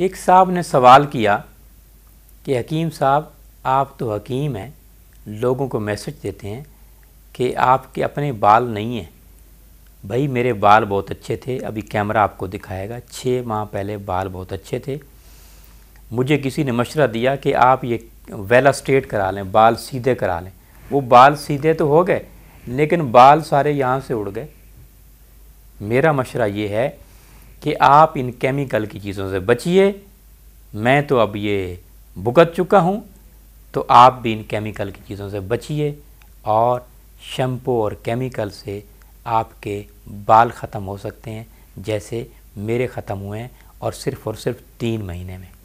एक साहब ने सवाल किया कि हकीम साहब आप तो हकीम हैं लोगों को मैसेज देते हैं कि आपके अपने बाल नहीं हैं भाई मेरे बाल बहुत अच्छे थे अभी कैमरा आपको दिखाएगा छः माह पहले बाल बहुत अच्छे थे मुझे किसी ने मशरा दिया कि आप ये वेल स्ट्रेट करा लें बाल सीधे करा लें वो बाल सीधे तो हो गए लेकिन बाल सारे यहाँ से उड़ गए मेरा मशरा ये है कि आप इन केमिकल की चीज़ों से बचिए मैं तो अब ये भुगत चुका हूँ तो आप भी इन केमिकल की चीज़ों से बचिए और शैम्पू और केमिकल से आपके बाल ख़त्म हो सकते हैं जैसे मेरे ख़त्म हुए हैं और सिर्फ़ और सिर्फ तीन महीने में